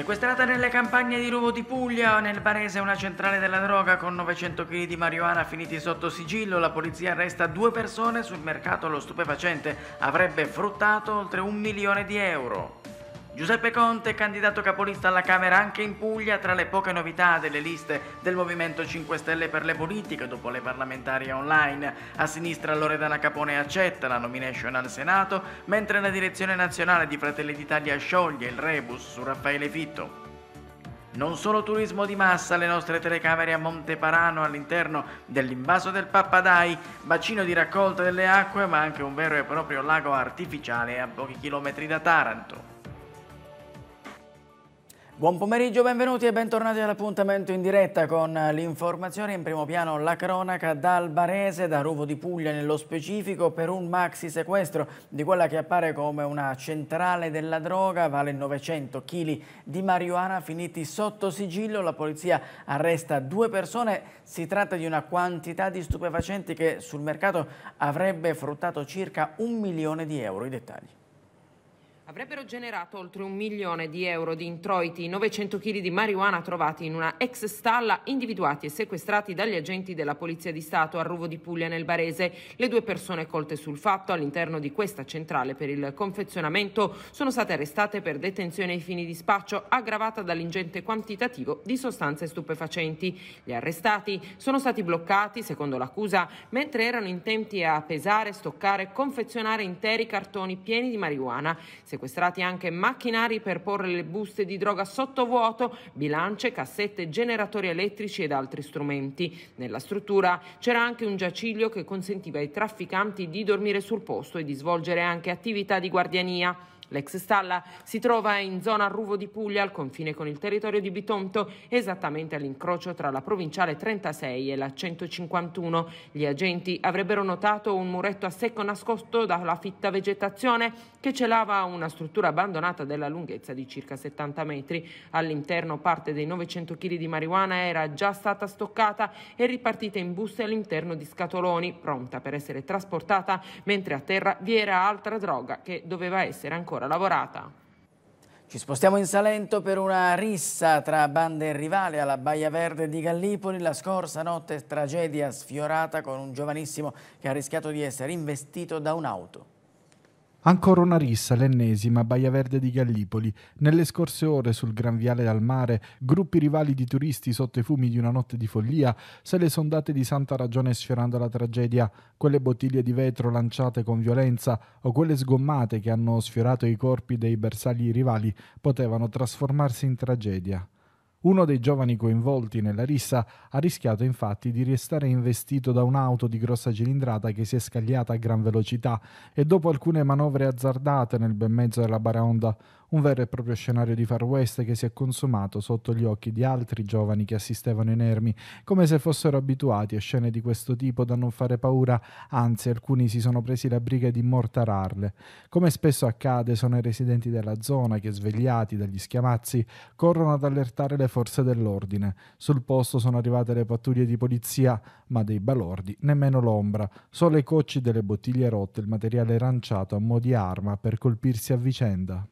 Sequestrata nelle campagne di Ruvo di Puglia, nel Varese, una centrale della droga con 900 kg di marijuana finiti sotto sigillo, la polizia arresta due persone sul mercato lo stupefacente. Avrebbe fruttato oltre un milione di euro. Giuseppe Conte, candidato capolista alla Camera anche in Puglia, tra le poche novità delle liste del Movimento 5 Stelle per le politiche dopo le parlamentarie online. A sinistra Loredana Capone accetta la nomination al Senato, mentre la direzione nazionale di Fratelli d'Italia scioglie il rebus su Raffaele Fitto. Non solo turismo di massa, le nostre telecamere a Monteparano all'interno dell'invaso del Pappadai, bacino di raccolta delle acque, ma anche un vero e proprio lago artificiale a pochi chilometri da Taranto. Buon pomeriggio, benvenuti e bentornati all'appuntamento in diretta con l'informazione in primo piano la cronaca dal Barese, da Ruvo di Puglia nello specifico per un maxi sequestro di quella che appare come una centrale della droga, vale 900 kg di marijuana finiti sotto sigillo, la polizia arresta due persone, si tratta di una quantità di stupefacenti che sul mercato avrebbe fruttato circa un milione di euro, i dettagli avrebbero generato oltre un milione di euro di introiti, 900 kg di marijuana trovati in una ex stalla, individuati e sequestrati dagli agenti della Polizia di Stato a Ruvo di Puglia nel Barese. Le due persone colte sul fatto all'interno di questa centrale per il confezionamento sono state arrestate per detenzione ai fini di spaccio, aggravata dall'ingente quantitativo di sostanze stupefacenti. Gli arrestati sono stati bloccati, secondo l'accusa, mentre erano intenti a pesare, stoccare, e confezionare interi cartoni pieni di marijuana. Se sequestrati anche macchinari per porre le buste di droga sottovuoto, bilance, cassette, generatori elettrici ed altri strumenti. Nella struttura c'era anche un giaciglio che consentiva ai trafficanti di dormire sul posto e di svolgere anche attività di guardiania. L'ex stalla si trova in zona Ruvo di Puglia, al confine con il territorio di Bitonto, esattamente all'incrocio tra la provinciale 36 e la 151. Gli agenti avrebbero notato un muretto a secco nascosto dalla fitta vegetazione che celava una struttura abbandonata della lunghezza di circa 70 metri. All'interno parte dei 900 kg di marijuana era già stata stoccata e ripartita in buste all'interno di scatoloni, pronta per essere trasportata, mentre a terra vi era altra droga che doveva essere ancora ancora lavorata. Ci spostiamo in Salento per una rissa tra bande e rivali alla Baia Verde di Gallipoli. La scorsa notte tragedia sfiorata con un giovanissimo che ha rischiato di essere investito da un'auto. Ancora una rissa, l'ennesima, Baia Verde di Gallipoli. Nelle scorse ore, sul gran viale dal mare, gruppi rivali di turisti sotto i fumi di una notte di follia, se le sondate di santa ragione sfiorando la tragedia, quelle bottiglie di vetro lanciate con violenza o quelle sgommate che hanno sfiorato i corpi dei bersagli rivali, potevano trasformarsi in tragedia. Uno dei giovani coinvolti nella rissa ha rischiato infatti di restare investito da un'auto di grossa cilindrata che si è scagliata a gran velocità e dopo alcune manovre azzardate nel bel mezzo della bara Honda un vero e proprio scenario di Far West che si è consumato sotto gli occhi di altri giovani che assistevano inermi, come se fossero abituati a scene di questo tipo da non fare paura, anzi alcuni si sono presi la briga di mortararle. Come spesso accade, sono i residenti della zona che, svegliati dagli schiamazzi, corrono ad allertare le forze dell'ordine. Sul posto sono arrivate le pattuglie di polizia, ma dei balordi nemmeno l'ombra, solo i cocci delle bottiglie rotte, il materiale lanciato a mo' di arma per colpirsi a vicenda.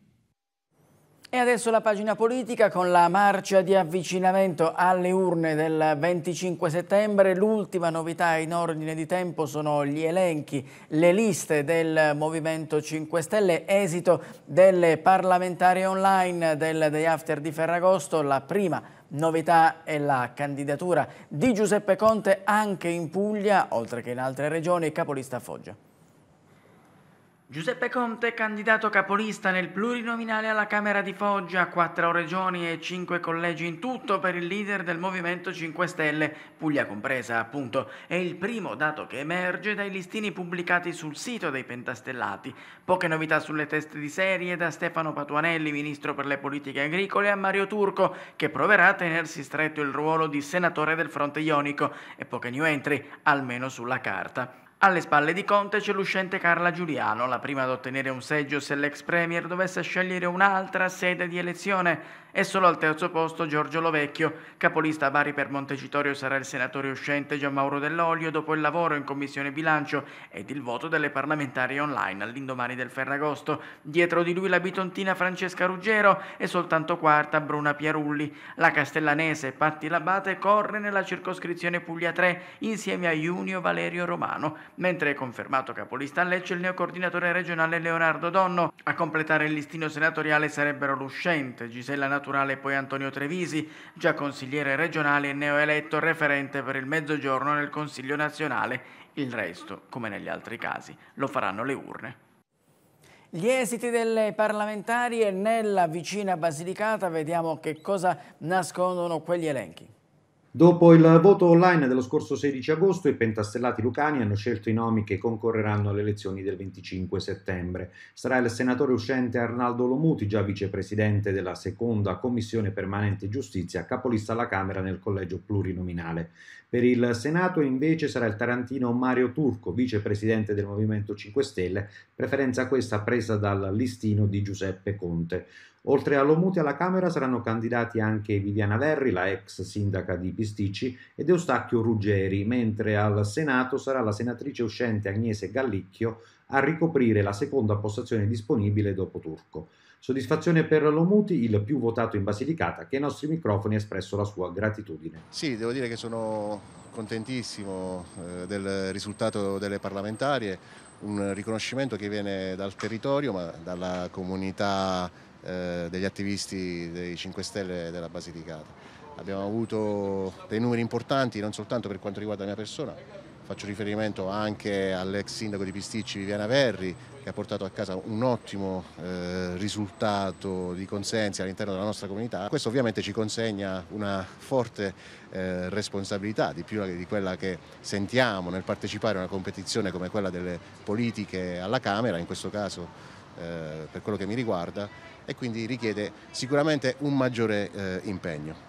E adesso la pagina politica con la marcia di avvicinamento alle urne del 25 settembre. L'ultima novità in ordine di tempo sono gli elenchi, le liste del Movimento 5 Stelle, esito delle parlamentari online del Day After di Ferragosto, la prima Novità è la candidatura di Giuseppe Conte anche in Puglia, oltre che in altre regioni, capolista Foggia. Giuseppe Conte, candidato capolista nel plurinominale alla Camera di Foggia, quattro regioni e cinque collegi in tutto per il leader del Movimento 5 Stelle, Puglia compresa appunto, è il primo dato che emerge dai listini pubblicati sul sito dei Pentastellati. Poche novità sulle teste di serie da Stefano Patuanelli, ministro per le politiche agricole, a Mario Turco, che proverà a tenersi stretto il ruolo di senatore del fronte ionico e poche new entry, almeno sulla carta. Alle spalle di Conte c'è l'uscente Carla Giuliano, la prima ad ottenere un seggio se l'ex premier dovesse scegliere un'altra sede di elezione e solo al terzo posto Giorgio Lovecchio. Capolista a Bari per Montecitorio sarà il senatore uscente Gianmauro Dell'Olio dopo il lavoro in commissione bilancio ed il voto delle parlamentari online all'indomani del Ferragosto. Dietro di lui la bitontina Francesca Ruggero e soltanto quarta Bruna Pierulli. La castellanese Patti Labate corre nella circoscrizione Puglia 3 insieme a Junio Valerio Romano, mentre è confermato capolista a Lecce il neocoordinatore regionale Leonardo Donno. A completare il listino senatoriale sarebbero l'uscente Gisella Natale naturale poi Antonio Trevisi, già consigliere regionale e neoeletto referente per il Mezzogiorno nel Consiglio nazionale. Il resto, come negli altri casi, lo faranno le urne. Gli esiti delle parlamentari e nella vicina Basilicata vediamo che cosa nascondono quegli elenchi. Dopo il voto online dello scorso 16 agosto, i pentastellati lucani hanno scelto i nomi che concorreranno alle elezioni del 25 settembre. Sarà il senatore uscente Arnaldo Lomuti, già vicepresidente della seconda commissione permanente giustizia, capolista alla Camera nel collegio plurinominale. Per il Senato invece sarà il tarantino Mario Turco, vicepresidente del Movimento 5 Stelle, preferenza questa presa dal listino di Giuseppe Conte. Oltre a Lomuti alla Camera saranno candidati anche Viviana Verri, la ex sindaca di Pisticci, ed Eustacchio Ruggeri, mentre al Senato sarà la senatrice uscente Agnese Gallicchio a ricoprire la seconda postazione disponibile dopo Turco. Soddisfazione per Lomuti, il più votato in Basilicata, che ai nostri microfoni ha espresso la sua gratitudine. Sì, devo dire che sono contentissimo eh, del risultato delle parlamentarie, un riconoscimento che viene dal territorio ma dalla comunità eh, degli attivisti dei 5 Stelle della Basilicata. Abbiamo avuto dei numeri importanti non soltanto per quanto riguarda la mia persona, faccio riferimento anche all'ex sindaco di Pisticci Viviana Verri che ha portato a casa un ottimo eh, risultato di consensi all'interno della nostra comunità. Questo ovviamente ci consegna una forte eh, responsabilità di più di quella che sentiamo nel partecipare a una competizione come quella delle politiche alla Camera, in questo caso eh, per quello che mi riguarda e quindi richiede sicuramente un maggiore eh, impegno.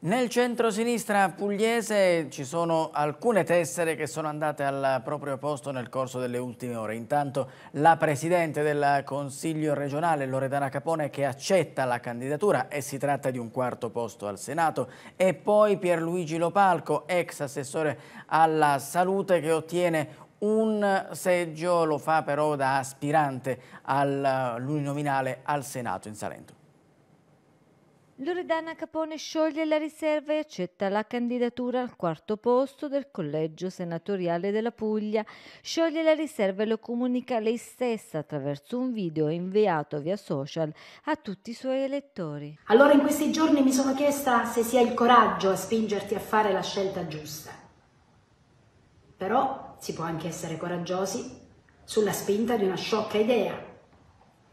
Nel centro-sinistra pugliese ci sono alcune tessere che sono andate al proprio posto nel corso delle ultime ore. Intanto la Presidente del Consiglio regionale Loredana Capone che accetta la candidatura e si tratta di un quarto posto al Senato e poi Pierluigi Lopalco, ex assessore alla salute che ottiene un seggio lo fa però da aspirante all'uninominale eh, al Senato in Salento. Loredana Capone scioglie la riserva e accetta la candidatura al quarto posto del collegio senatoriale della Puglia. Scioglie la riserva e lo comunica lei stessa attraverso un video inviato via social a tutti i suoi elettori. Allora in questi giorni mi sono chiesta se si ha il coraggio a spingerti a fare la scelta giusta. Però si può anche essere coraggiosi sulla spinta di una sciocca idea.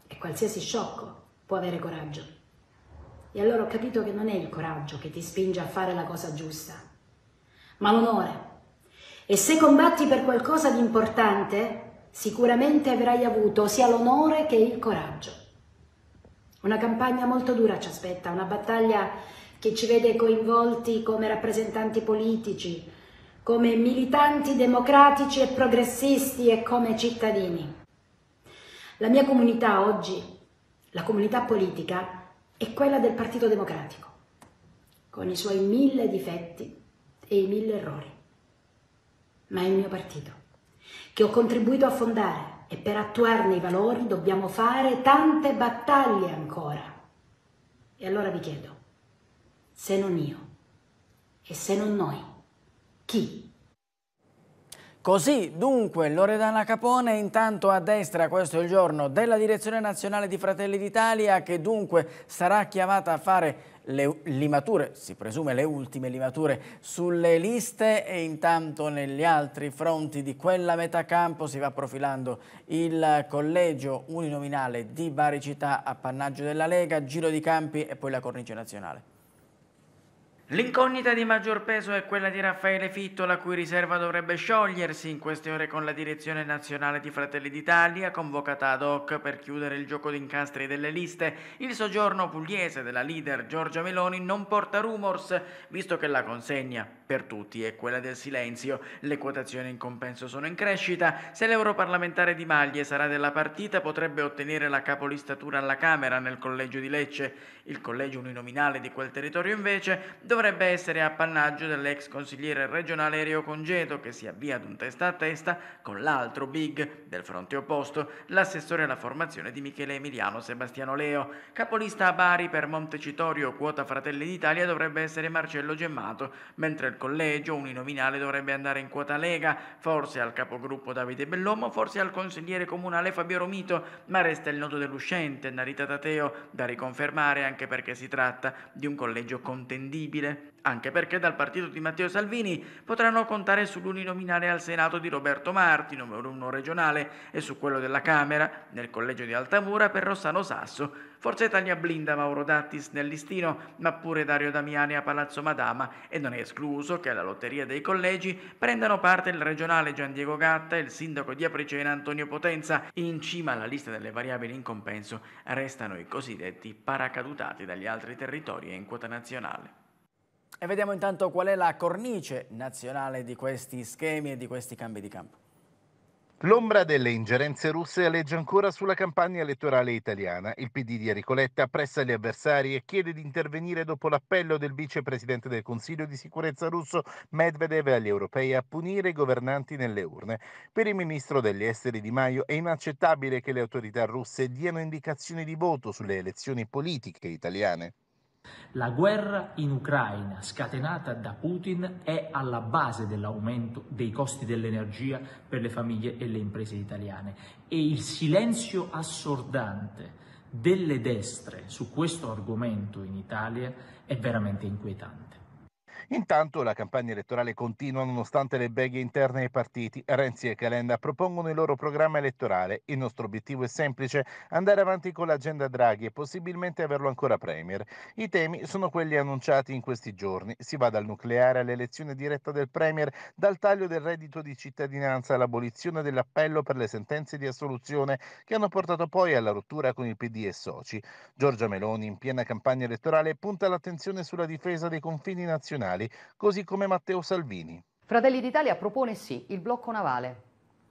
E qualsiasi sciocco può avere coraggio. E allora ho capito che non è il coraggio che ti spinge a fare la cosa giusta, ma l'onore. E se combatti per qualcosa di importante, sicuramente avrai avuto sia l'onore che il coraggio. Una campagna molto dura ci aspetta, una battaglia che ci vede coinvolti come rappresentanti politici, come militanti democratici e progressisti e come cittadini. La mia comunità oggi, la comunità politica, è quella del Partito Democratico, con i suoi mille difetti e i mille errori. Ma è il mio partito, che ho contribuito a fondare e per attuarne i valori dobbiamo fare tante battaglie ancora. E allora vi chiedo, se non io e se non noi, chi? Così, dunque, Loredana Capone intanto a destra, questo è il giorno, della direzione nazionale di Fratelli d'Italia che dunque sarà chiamata a fare le limature, si presume le ultime limature sulle liste e intanto negli altri fronti di quella metà campo si va profilando il collegio uninominale di Bari Città, appannaggio della Lega, giro di campi e poi la cornice nazionale. L'incognita di maggior peso è quella di Raffaele Fitto, la cui riserva dovrebbe sciogliersi in queste ore con la direzione nazionale di Fratelli d'Italia, convocata ad hoc per chiudere il gioco d'incastri delle liste. Il soggiorno pugliese della leader Giorgia Meloni non porta rumors, visto che la consegna per tutti è quella del silenzio. Le quotazioni in compenso sono in crescita. Se l'europarlamentare Di Maglie sarà della partita, potrebbe ottenere la capolistatura alla Camera nel collegio di Lecce. Il collegio uninominale di quel territorio invece dovrebbe essere appannaggio dell'ex consigliere regionale Erio Congedo che si avvia ad un testa a testa con l'altro big del fronte opposto, l'assessore alla formazione di Michele Emiliano Sebastiano Leo. Capolista a Bari per Montecitorio, quota Fratelli d'Italia dovrebbe essere Marcello Gemmato, mentre il collegio uninominale dovrebbe andare in quota Lega, forse al capogruppo Davide Bellomo, forse al consigliere comunale Fabio Romito, ma resta il nodo dell'uscente Narita Tateo, da riconfermare anche anche perché si tratta di un collegio contendibile anche perché dal partito di Matteo Salvini potranno contare sull'uninominale al Senato di Roberto Marti, numero uno regionale, e su quello della Camera, nel collegio di Altamura, per Rossano Sasso. Forza Italia blinda Mauro Dattis nel listino, ma pure Dario Damiani a Palazzo Madama e non è escluso che alla lotteria dei collegi prendano parte il regionale Gian Diego Gatta e il sindaco di Apricena Antonio Potenza. In cima alla lista delle variabili in compenso restano i cosiddetti paracadutati dagli altri territori e in quota nazionale. E vediamo intanto qual è la cornice nazionale di questi schemi e di questi cambi di campo. L'ombra delle ingerenze russe alleggia ancora sulla campagna elettorale italiana. Il PD di Enrico pressa gli avversari e chiede di intervenire dopo l'appello del vicepresidente del Consiglio di sicurezza russo Medvedev agli europei a punire i governanti nelle urne. Per il ministro degli esteri Di Maio è inaccettabile che le autorità russe diano indicazioni di voto sulle elezioni politiche italiane. La guerra in Ucraina scatenata da Putin è alla base dell'aumento dei costi dell'energia per le famiglie e le imprese italiane e il silenzio assordante delle destre su questo argomento in Italia è veramente inquietante. Intanto la campagna elettorale continua nonostante le beghe interne ai partiti. Renzi e Calenda propongono il loro programma elettorale. Il nostro obiettivo è semplice, andare avanti con l'agenda Draghi e possibilmente averlo ancora Premier. I temi sono quelli annunciati in questi giorni. Si va dal nucleare all'elezione diretta del Premier, dal taglio del reddito di cittadinanza all'abolizione dell'appello per le sentenze di assoluzione che hanno portato poi alla rottura con il PD e soci. Giorgia Meloni, in piena campagna elettorale, punta l'attenzione sulla difesa dei confini nazionali nazionali, così come Matteo Salvini. Fratelli d'Italia propone sì il blocco navale,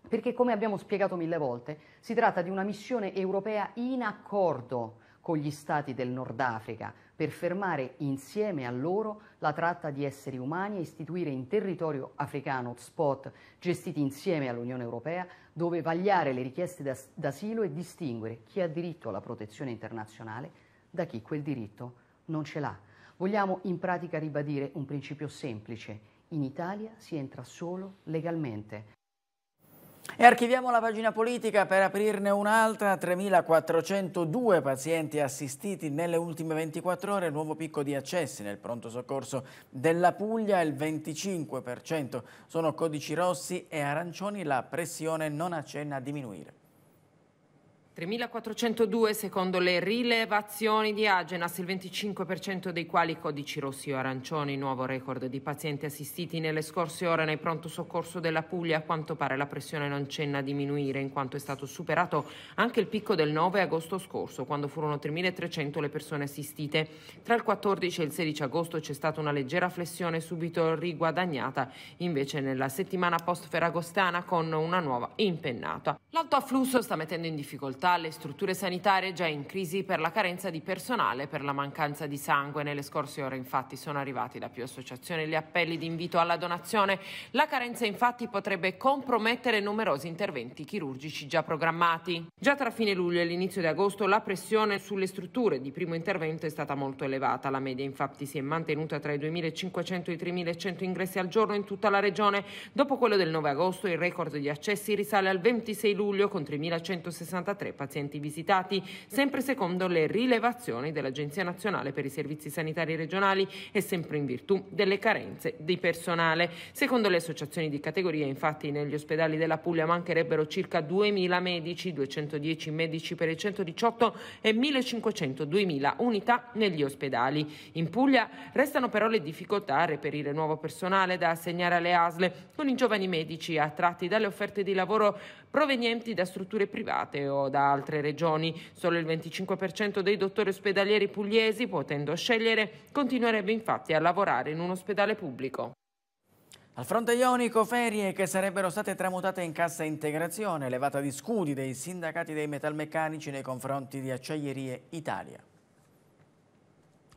perché come abbiamo spiegato mille volte, si tratta di una missione europea in accordo con gli stati del Nord Africa per fermare insieme a loro la tratta di esseri umani e istituire in territorio africano hotspot gestiti insieme all'Unione Europea dove vagliare le richieste d'asilo e distinguere chi ha diritto alla protezione internazionale da chi quel diritto non ce l'ha. Vogliamo in pratica ribadire un principio semplice. In Italia si entra solo legalmente. E archiviamo la pagina politica per aprirne un'altra. 3.402 pazienti assistiti nelle ultime 24 ore. Nuovo picco di accessi nel pronto soccorso della Puglia. Il 25% sono codici rossi e arancioni. La pressione non accenna a diminuire. 3.402 secondo le rilevazioni di Agenas, il 25% dei quali codici rossi o arancioni, nuovo record di pazienti assistiti nelle scorse ore nei pronto soccorso della Puglia. A quanto pare la pressione non cenna a diminuire in quanto è stato superato anche il picco del 9 agosto scorso, quando furono 3.300 le persone assistite. Tra il 14 e il 16 agosto c'è stata una leggera flessione subito riguadagnata, invece nella settimana post-ferragostana con una nuova impennata. L'alto afflusso sta mettendo in difficoltà dovuta alle strutture sanitarie già in crisi per la carenza di personale per la mancanza di sangue. Nelle scorse ore infatti sono arrivati da più associazioni gli appelli di invito alla donazione. La carenza infatti potrebbe compromettere numerosi interventi chirurgici già programmati. Già tra fine luglio e l'inizio di agosto la pressione sulle strutture di primo intervento è stata molto elevata. La media infatti si è mantenuta tra i 2.500 e i 3.100 ingressi al giorno in tutta la regione. Dopo quello del 9 agosto il record di accessi risale al 26 luglio con 3.163 pazienti visitati, sempre secondo le rilevazioni dell'Agenzia Nazionale per i Servizi Sanitari Regionali e sempre in virtù delle carenze di personale. Secondo le associazioni di categoria, infatti, negli ospedali della Puglia mancherebbero circa 2.000 medici, 210 medici per il 118 e 1.500-2.000 unità negli ospedali. In Puglia restano però le difficoltà a reperire nuovo personale da assegnare alle ASLE con i giovani medici attratti dalle offerte di lavoro provenienti da strutture private o da altre regioni. Solo il 25% dei dottori ospedalieri pugliesi, potendo scegliere, continuerebbe infatti a lavorare in un ospedale pubblico. Al fronte ionico, ferie che sarebbero state tramutate in cassa integrazione, levata di scudi dei sindacati dei metalmeccanici nei confronti di Acciaierie Italia.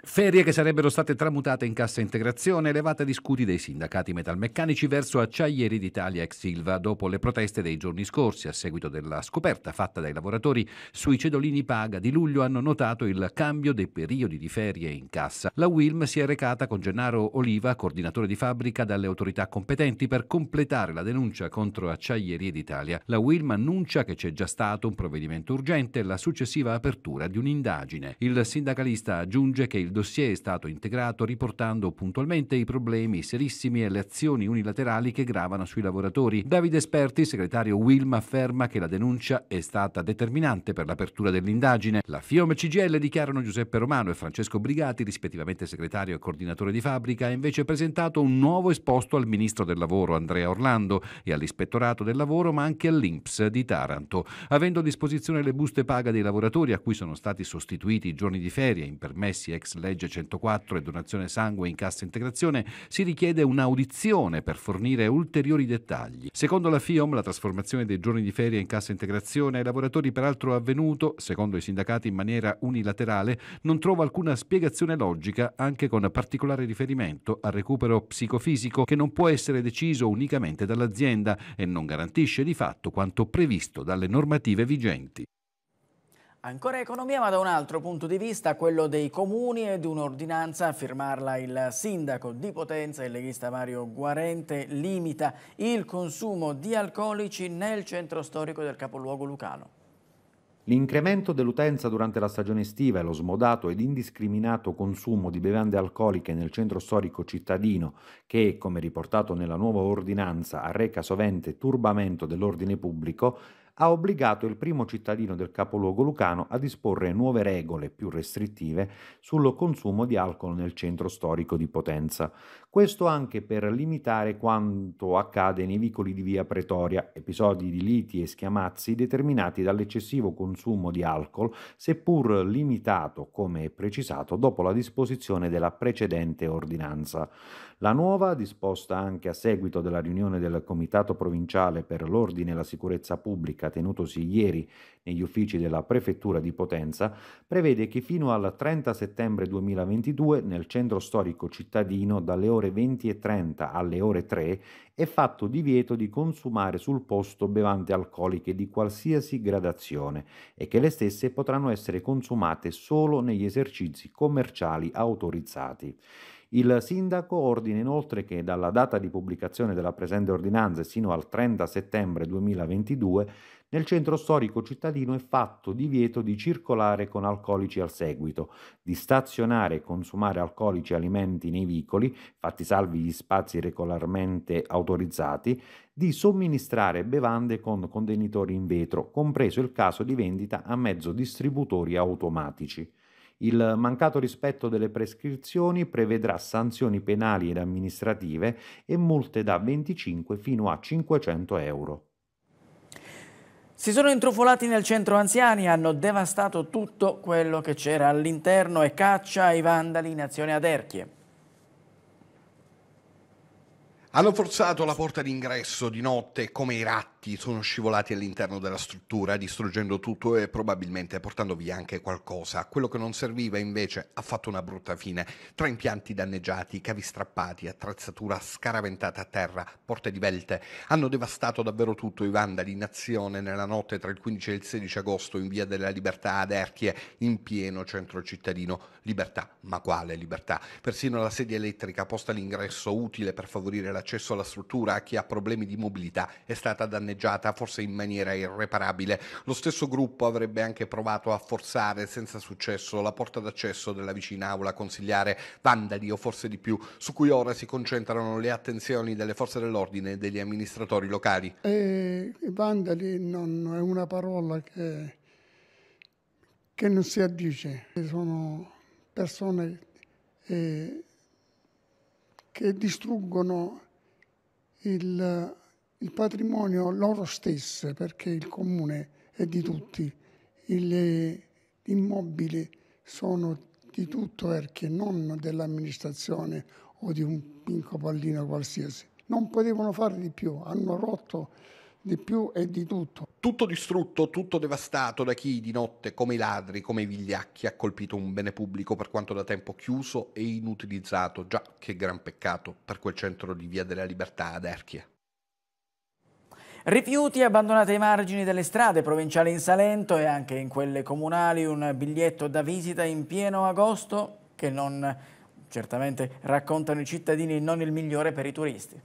Ferie che sarebbero state tramutate in cassa integrazione, levata di scudi dei sindacati metalmeccanici verso Acciaieri d'Italia ex Silva dopo le proteste dei giorni scorsi a seguito della scoperta fatta dai lavoratori sui cedolini paga di luglio hanno notato il cambio dei periodi di ferie in cassa. La Wilm si è recata con Gennaro Oliva, coordinatore di fabbrica, dalle autorità competenti per completare la denuncia contro Acciaieri d'Italia. La Wilm annuncia che c'è già stato un provvedimento urgente e la successiva apertura di un'indagine. Il sindacalista aggiunge che il il dossier è stato integrato riportando puntualmente i problemi serissimi e le azioni unilaterali che gravano sui lavoratori. Davide Esperti, segretario Wilma, afferma che la denuncia è stata determinante per l'apertura dell'indagine. La FIOM CGL dichiarano Giuseppe Romano e Francesco Brigati, rispettivamente segretario e coordinatore di fabbrica, ha invece presentato un nuovo esposto al ministro del lavoro Andrea Orlando e all'ispettorato del lavoro ma anche all'Inps di Taranto, avendo a disposizione le buste paga dei lavoratori a cui sono stati sostituiti i giorni di ferie in permessi ex legge 104 e donazione sangue in cassa integrazione, si richiede un'audizione per fornire ulteriori dettagli. Secondo la FIOM, la trasformazione dei giorni di ferie in cassa integrazione ai lavoratori peraltro avvenuto, secondo i sindacati in maniera unilaterale, non trova alcuna spiegazione logica, anche con particolare riferimento al recupero psicofisico che non può essere deciso unicamente dall'azienda e non garantisce di fatto quanto previsto dalle normative vigenti. Ancora economia ma da un altro punto di vista, quello dei comuni ed un'ordinanza a firmarla il sindaco di Potenza, il leghista Mario Guarente, limita il consumo di alcolici nel centro storico del capoluogo lucano. L'incremento dell'utenza durante la stagione estiva e lo smodato ed indiscriminato consumo di bevande alcoliche nel centro storico cittadino, che, come riportato nella nuova ordinanza, arreca sovente turbamento dell'ordine pubblico, ha obbligato il primo cittadino del capoluogo lucano a disporre nuove regole più restrittive sul consumo di alcol nel centro storico di Potenza, questo anche per limitare quanto accade nei vicoli di via Pretoria, episodi di liti e schiamazzi determinati dall'eccessivo consumo di alcol, seppur limitato, come precisato, dopo la disposizione della precedente ordinanza. La nuova, disposta anche a seguito della riunione del Comitato Provinciale per l'Ordine e la Sicurezza Pubblica tenutosi ieri negli uffici della Prefettura di Potenza prevede che fino al 30 settembre 2022 nel centro storico cittadino dalle ore 20.30 alle ore 3 è fatto divieto di consumare sul posto bevande alcoliche di qualsiasi gradazione e che le stesse potranno essere consumate solo negli esercizi commerciali autorizzati. Il sindaco ordina inoltre che dalla data di pubblicazione della presente ordinanza sino al 30 settembre 2022 nel centro storico cittadino è fatto divieto di circolare con alcolici al seguito, di stazionare e consumare alcolici alimenti nei vicoli, fatti salvi gli spazi regolarmente autorizzati, di somministrare bevande con contenitori in vetro, compreso il caso di vendita a mezzo distributori automatici. Il mancato rispetto delle prescrizioni prevedrà sanzioni penali ed amministrative e multe da 25 fino a 500 euro. Si sono intrufolati nel centro anziani, hanno devastato tutto quello che c'era all'interno e caccia ai vandali in azione ad Erchie. Hanno forzato la porta d'ingresso di notte come i ratti sono scivolati all'interno della struttura, distruggendo tutto e probabilmente portando via anche qualcosa. Quello che non serviva invece ha fatto una brutta fine. Tra impianti danneggiati, cavi strappati, attrezzatura scaraventata a terra, porte divelte. Hanno devastato davvero tutto i vandali in azione nella notte tra il 15 e il 16 agosto in via della Libertà ad Erchie, in pieno centro cittadino. Libertà, ma quale libertà? Persino la sedia elettrica posta all'ingresso utile per favorire la l'accesso alla struttura a chi ha problemi di mobilità è stata danneggiata forse in maniera irreparabile. Lo stesso gruppo avrebbe anche provato a forzare senza successo la porta d'accesso della vicina aula consigliare vandali o forse di più, su cui ora si concentrano le attenzioni delle forze dell'ordine e degli amministratori locali. Eh, vandali non è una parola che, che non si addice, sono persone eh, che distruggono il, il patrimonio loro stesse, perché il comune è di tutti, eh, gli immobili sono di tutto perché non dell'amministrazione o di un pinco pallino qualsiasi. Non potevano fare di più, hanno rotto di più e di tutto. Tutto distrutto, tutto devastato da chi di notte, come i ladri, come i vigliacchi, ha colpito un bene pubblico per quanto da tempo chiuso e inutilizzato, già che gran peccato per quel centro di Via della Libertà ad Erchia. Rifiuti abbandonati ai margini delle strade provinciali in Salento e anche in quelle comunali, un biglietto da visita in pieno agosto che non certamente raccontano i cittadini non il migliore per i turisti.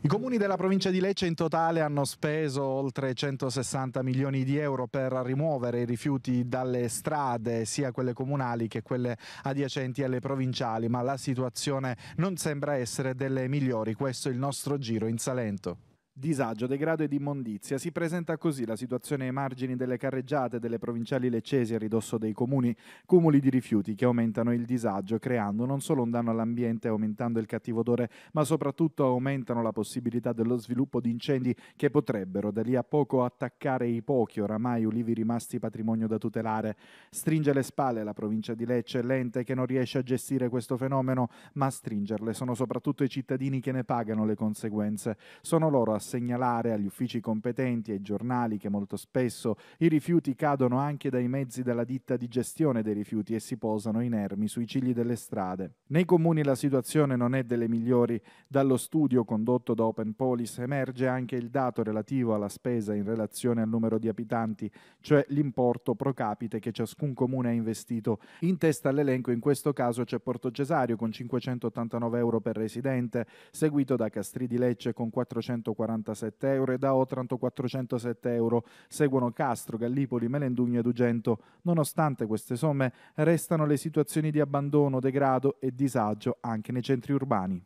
I comuni della provincia di Lecce in totale hanno speso oltre 160 milioni di euro per rimuovere i rifiuti dalle strade, sia quelle comunali che quelle adiacenti alle provinciali, ma la situazione non sembra essere delle migliori. Questo è il nostro giro in Salento. Disagio, degrado ed immondizia. Si presenta così la situazione ai margini delle carreggiate delle provinciali leccesi a ridosso dei comuni, cumuli di rifiuti che aumentano il disagio, creando non solo un danno all'ambiente, aumentando il cattivo odore, ma soprattutto aumentano la possibilità dello sviluppo di incendi che potrebbero da lì a poco attaccare i pochi oramai ulivi rimasti patrimonio da tutelare. Stringe le spalle la provincia di Lecce, l'ente che non riesce a gestire questo fenomeno, ma a stringerle sono soprattutto i cittadini che ne pagano le conseguenze. Sono loro a segnalare agli uffici competenti e ai giornali che molto spesso i rifiuti cadono anche dai mezzi della ditta di gestione dei rifiuti e si posano inermi sui cigli delle strade. Nei comuni la situazione non è delle migliori. Dallo studio condotto da Open Polis emerge anche il dato relativo alla spesa in relazione al numero di abitanti, cioè l'importo pro capite che ciascun comune ha investito. In testa all'elenco in questo caso c'è Porto Cesario con 589 euro per residente, seguito da Castri di Lecce con 440 497 euro e da Otranto 407 euro. Seguono Castro, Gallipoli, Melendugno ed Ugento. Nonostante queste somme, restano le situazioni di abbandono, degrado e disagio anche nei centri urbani.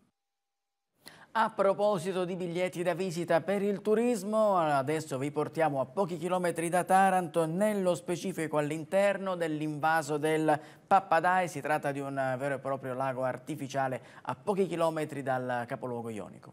A proposito di biglietti da visita per il turismo, adesso vi portiamo a pochi chilometri da Taranto, nello specifico all'interno dell'invaso del Pappadai, si tratta di un vero e proprio lago artificiale a pochi chilometri dal capoluogo ionico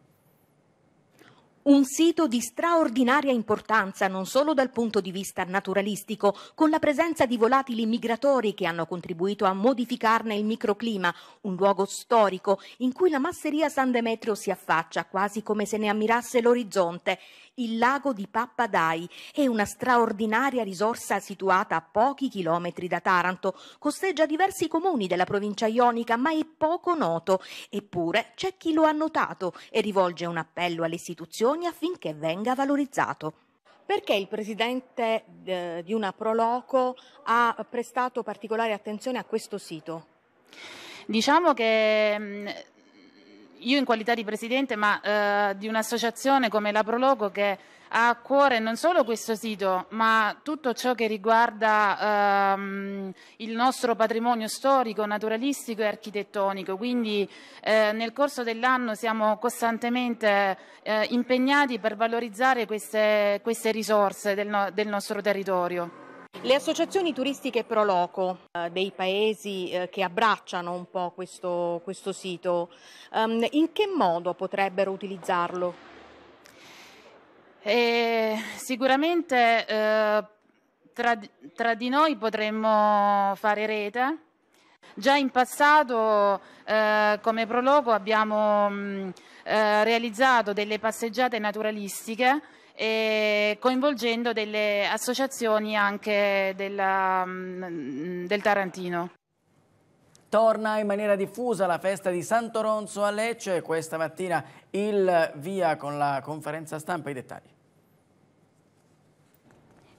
un sito di straordinaria importanza non solo dal punto di vista naturalistico, con la presenza di volatili migratori che hanno contribuito a modificarne il microclima, un luogo storico in cui la masseria San Demetrio si affaccia quasi come se ne ammirasse l'orizzonte il lago di Pappadai. È una straordinaria risorsa situata a pochi chilometri da Taranto. Costeggia diversi comuni della provincia ionica, ma è poco noto. Eppure c'è chi lo ha notato e rivolge un appello alle istituzioni affinché venga valorizzato perché il presidente eh, di una Proloco ha prestato particolare attenzione a questo sito? Diciamo che mm, io in qualità di presidente, ma eh, di un'associazione come la Proloco che ha a cuore non solo questo sito, ma tutto ciò che riguarda ehm, il nostro patrimonio storico, naturalistico e architettonico. Quindi eh, nel corso dell'anno siamo costantemente eh, impegnati per valorizzare queste, queste risorse del, no, del nostro territorio. Le associazioni turistiche pro loco eh, dei paesi eh, che abbracciano un po' questo, questo sito, um, in che modo potrebbero utilizzarlo? Eh, sicuramente eh, tra, tra, di noi potremmo fare rete. Già in passato eh, come Proloco abbiamo mh, mm, eh, realizzato delle passeggiate naturalistiche e coinvolgendo delle associazioni anche della, mm, del Tarantino. Torna in maniera diffusa la festa di Santoronzo a Lecce, questa mattina il via con la conferenza stampa i dettagli.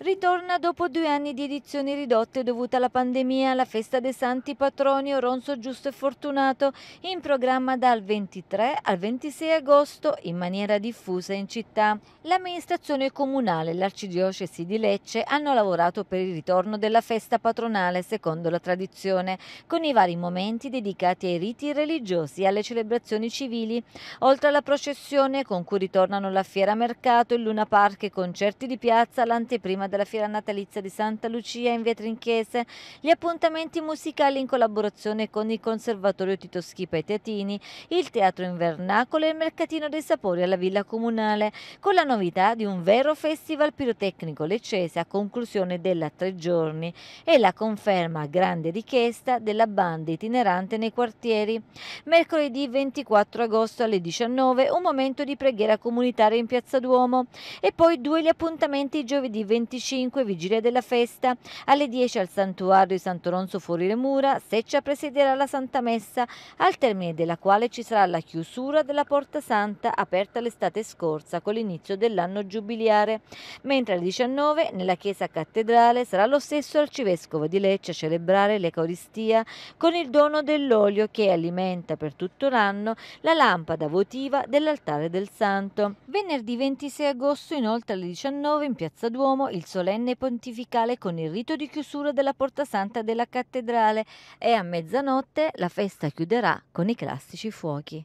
Ritorna dopo due anni di edizioni ridotte dovute alla pandemia la festa dei Santi Patroni Oronzo Giusto e Fortunato in programma dal 23 al 26 agosto in maniera diffusa in città. L'amministrazione comunale e l'arcidiocesi di Lecce hanno lavorato per il ritorno della festa patronale secondo la tradizione, con i vari momenti dedicati ai riti religiosi e alle celebrazioni civili, oltre alla processione con cui ritornano la fiera mercato, il Luna Park e concerti di piazza l'anteprima della fiera natalizia di Santa Lucia in Via Trinchese, gli appuntamenti musicali in collaborazione con il Conservatorio Tito Schipa e Teatini, il Teatro in Vernacolo e il Mercatino dei Sapori alla Villa Comunale, con la novità di un vero festival pirotecnico leccese a conclusione della tre giorni e la conferma grande richiesta della banda itinerante nei quartieri. Mercoledì 24 agosto alle 19 un momento di preghiera comunitaria in Piazza Duomo e poi due gli appuntamenti giovedì 25 25 vigilia della festa, alle 10 al santuario di Sant'Oronzo fuori le mura, Seccia presiderà la Santa Messa, al termine della quale ci sarà la chiusura della Porta Santa aperta l'estate scorsa con l'inizio dell'anno giubiliare, mentre alle 19 nella chiesa cattedrale sarà lo stesso arcivescovo di Lecce a celebrare l'Eucaristia con il dono dell'olio che alimenta per tutto l'anno la lampada votiva dell'altare del Santo. Venerdì 26 agosto inoltre alle 19 in Piazza Duomo il solenne pontificale con il rito di chiusura della Porta Santa della cattedrale e a mezzanotte la festa chiuderà con i classici fuochi.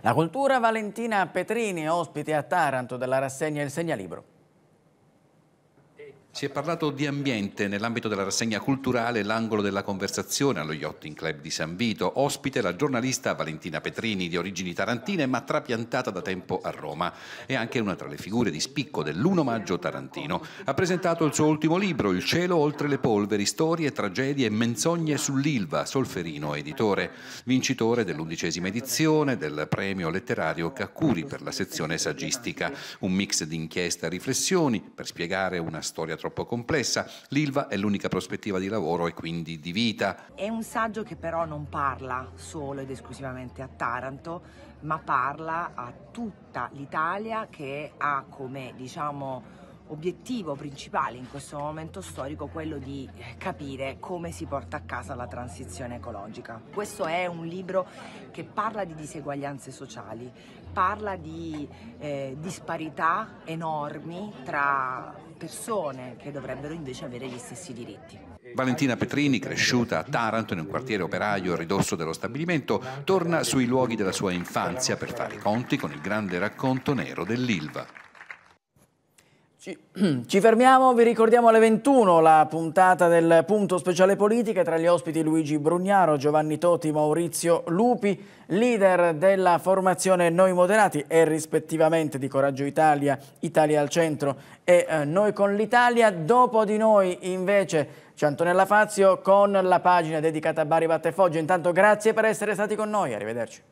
La cultura Valentina Petrini, ospite a Taranto della rassegna Il Segnalibro. Si è parlato di ambiente nell'ambito della rassegna culturale L'angolo della conversazione allo Yachting Club di San Vito. Ospite la giornalista Valentina Petrini, di origini tarantine ma trapiantata da tempo a Roma. È anche una tra le figure di spicco dell'1 maggio tarantino. Ha presentato il suo ultimo libro, Il cielo oltre le polveri, storie, tragedie e menzogne sull'Ilva, Solferino, editore. Vincitore dell'undicesima edizione del premio letterario Caccuri per la sezione saggistica. Un mix di inchiesta e riflessioni per spiegare una storia troppo troppo complessa, l'ILVA è l'unica prospettiva di lavoro e quindi di vita. È un saggio che però non parla solo ed esclusivamente a Taranto, ma parla a tutta l'Italia che ha come, diciamo, obiettivo principale in questo momento storico quello di capire come si porta a casa la transizione ecologica. Questo è un libro che parla di diseguaglianze sociali, parla di eh, disparità enormi tra persone che dovrebbero invece avere gli stessi diritti. Valentina Petrini, cresciuta a Taranto in un quartiere operaio a ridosso dello stabilimento, torna sui luoghi della sua infanzia per fare i conti con il grande racconto nero dell'Ilva. Ci, ci, fermiamo, vi ricordiamo alle 21 la puntata del Punto Speciale Politica tra gli ospiti Luigi Brugnaro, Giovanni Toti, Maurizio Lupi, leader della formazione Noi Moderati e rispettivamente di Coraggio Italia, Italia al Centro e eh, Noi con l'Italia. Dopo di noi invece c'è Antonella Fazio con la pagina dedicata a Bari Battefoggia. Intanto grazie per essere stati con noi, arrivederci.